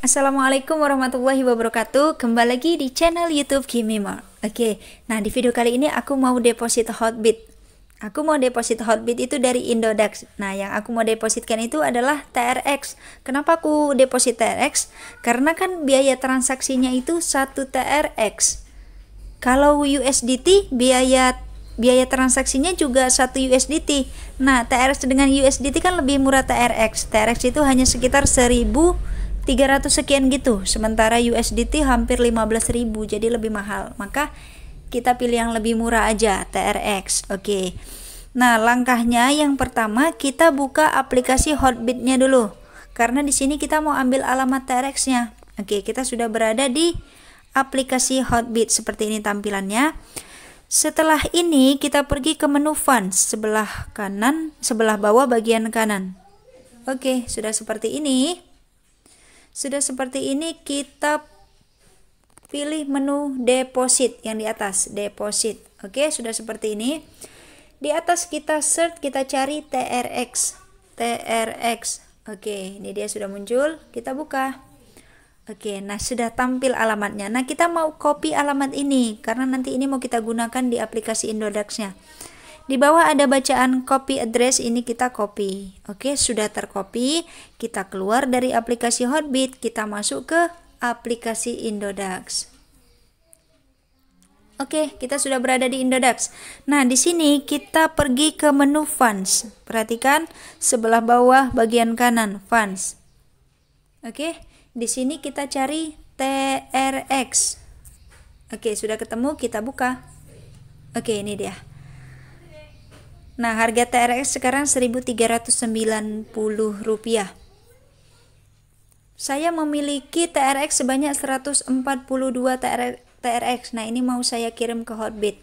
Assalamualaikum warahmatullahi wabarakatuh Kembali lagi di channel youtube Kimimor Oke, nah di video kali ini aku mau deposit hotbit Aku mau deposit hotbit itu dari Indodax Nah yang aku mau depositkan itu adalah TRX Kenapa aku deposit TRX? Karena kan biaya transaksinya itu 1 TRX Kalau USDT biaya biaya transaksinya juga 1 USDT Nah TRX dengan USDT kan lebih murah TRX TRX itu hanya sekitar 1000 300 sekian gitu sementara USDT hampir 15.000 jadi lebih mahal maka kita pilih yang lebih murah aja TRX oke okay. nah langkahnya yang pertama kita buka aplikasi Hotbitnya dulu karena di sini kita mau ambil alamat TRX nya oke okay, kita sudah berada di aplikasi Hotbit seperti ini tampilannya setelah ini kita pergi ke menu funds sebelah kanan, sebelah bawah bagian kanan. Oke, sudah seperti ini. Sudah seperti ini kita pilih menu deposit yang di atas, deposit. Oke, sudah seperti ini. Di atas kita search, kita cari TRX. TRX. Oke, ini dia sudah muncul. Kita buka. Oke, nah sudah tampil alamatnya. Nah, kita mau copy alamat ini karena nanti ini mau kita gunakan di aplikasi Indodax-nya. Di bawah ada bacaan copy address ini kita copy. Oke, sudah tercopy. Kita keluar dari aplikasi Hotbit, kita masuk ke aplikasi Indodax. Oke, kita sudah berada di Indodax. Nah, di sini kita pergi ke menu Funds. Perhatikan sebelah bawah bagian kanan Funds. Oke, di sini kita cari TRX. Oke, sudah ketemu, kita buka. Oke, ini dia. Nah, harga TRX sekarang Rp1.390. Saya memiliki TRX sebanyak 142 TRX. Nah, ini mau saya kirim ke Hotbit.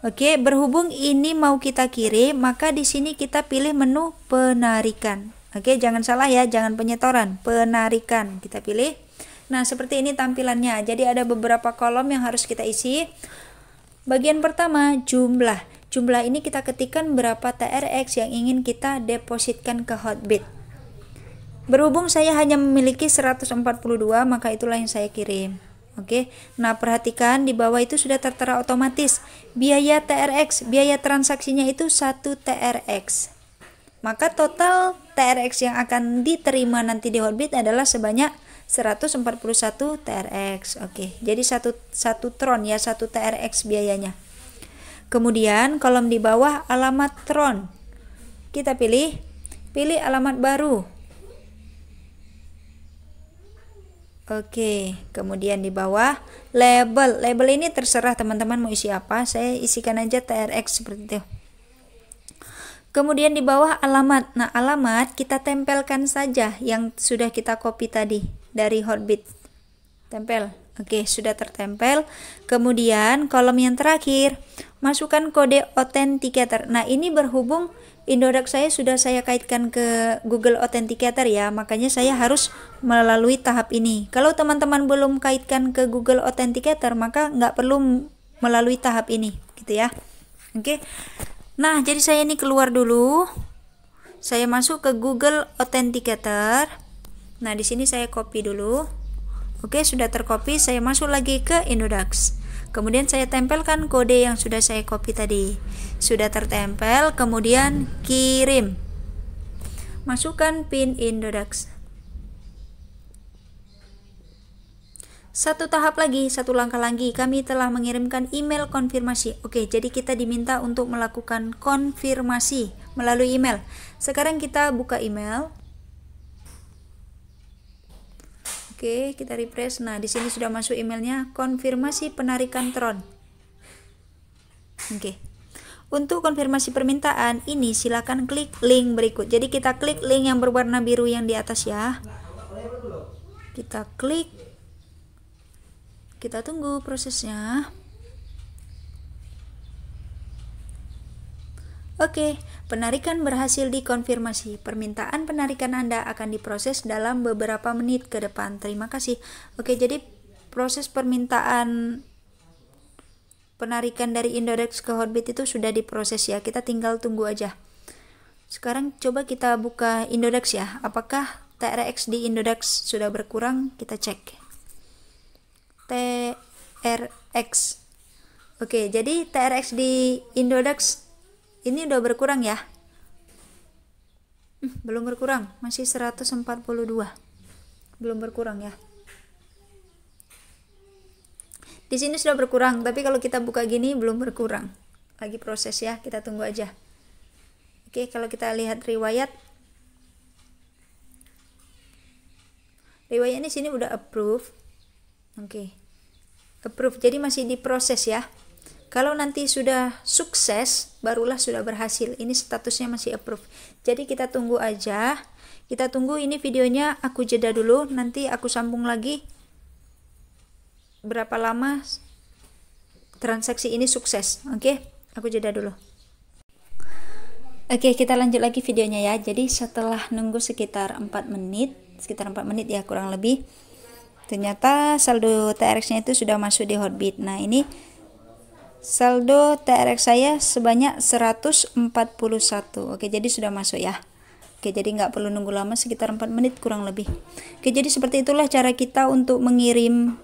Oke, berhubung ini mau kita kirim, maka di sini kita pilih menu penarikan. Oke, jangan salah ya, jangan penyetoran, penarikan. Kita pilih. Nah, seperti ini tampilannya. Jadi ada beberapa kolom yang harus kita isi. Bagian pertama, jumlah. Jumlah ini kita ketikkan berapa TRX yang ingin kita depositkan ke Hotbit. Berhubung saya hanya memiliki 142, maka itulah yang saya kirim. Oke. Nah, perhatikan di bawah itu sudah tertera otomatis biaya TRX, biaya transaksinya itu 1 TRX. Maka total TRX yang akan diterima nanti di Hotbit adalah sebanyak 141 TRX. Oke. Jadi satu satu tron ya, satu TRX biayanya. Kemudian kolom di bawah alamat Tron. Kita pilih pilih alamat baru. Oke, kemudian di bawah label. Label ini terserah teman-teman mau isi apa. Saya isikan aja TRX seperti itu. Kemudian di bawah alamat. Nah, alamat kita tempelkan saja yang sudah kita copy tadi dari Hotbit. Tempel. Oke, sudah tertempel. Kemudian kolom yang terakhir, masukkan kode authenticator. Nah, ini berhubung Indodax saya sudah saya kaitkan ke Google Authenticator ya, makanya saya harus melalui tahap ini. Kalau teman-teman belum kaitkan ke Google Authenticator, maka nggak perlu melalui tahap ini, gitu ya. Oke. Nah, jadi saya ini keluar dulu. Saya masuk ke Google Authenticator. Nah, di sini saya copy dulu. Oke, sudah terkopi, saya masuk lagi ke Indodax. Kemudian saya tempelkan kode yang sudah saya copy tadi. Sudah tertempel, kemudian kirim. Masukkan pin Indodax. Satu tahap lagi, satu langkah lagi, kami telah mengirimkan email konfirmasi. Oke, jadi kita diminta untuk melakukan konfirmasi melalui email. Sekarang kita buka email. Oke, kita refresh. Nah, di sini sudah masuk emailnya konfirmasi penarikan Tron. Oke. Untuk konfirmasi permintaan ini silakan klik link berikut. Jadi kita klik link yang berwarna biru yang di atas ya. Kita klik. Kita tunggu prosesnya. Oke, Penarikan berhasil dikonfirmasi. Permintaan penarikan Anda akan diproses dalam beberapa menit ke depan. Terima kasih. Oke, jadi proses permintaan penarikan dari Indodex ke Hotbit itu sudah diproses ya. Kita tinggal tunggu aja. Sekarang coba kita buka Indodex ya. Apakah TRX di Indodex sudah berkurang? Kita cek. TRX. Oke, jadi TRX di Indodex ini udah berkurang ya hmm, belum berkurang masih 142 belum berkurang ya di sini sudah berkurang tapi kalau kita buka gini belum berkurang lagi proses ya kita tunggu aja oke kalau kita lihat riwayat riwayat ini sini udah approve oke approve jadi masih diproses ya kalau nanti sudah sukses, barulah sudah berhasil. Ini statusnya masih approve. Jadi kita tunggu aja. Kita tunggu ini videonya aku jeda dulu, nanti aku sambung lagi berapa lama transaksi ini sukses. Oke, okay? aku jeda dulu. Oke, okay, kita lanjut lagi videonya ya. Jadi setelah nunggu sekitar 4 menit, sekitar 4 menit ya kurang lebih, ternyata saldo TRX-nya itu sudah masuk di Hotbit. Nah, ini saldo TRX saya sebanyak 141 oke jadi sudah masuk ya oke jadi nggak perlu nunggu lama sekitar 4 menit kurang lebih oke jadi seperti itulah cara kita untuk mengirim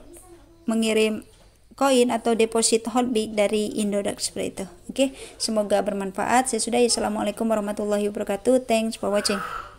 mengirim koin atau deposit hotbit dari Indodax seperti itu oke semoga bermanfaat saya sudah ya assalamualaikum warahmatullahi wabarakatuh thanks for watching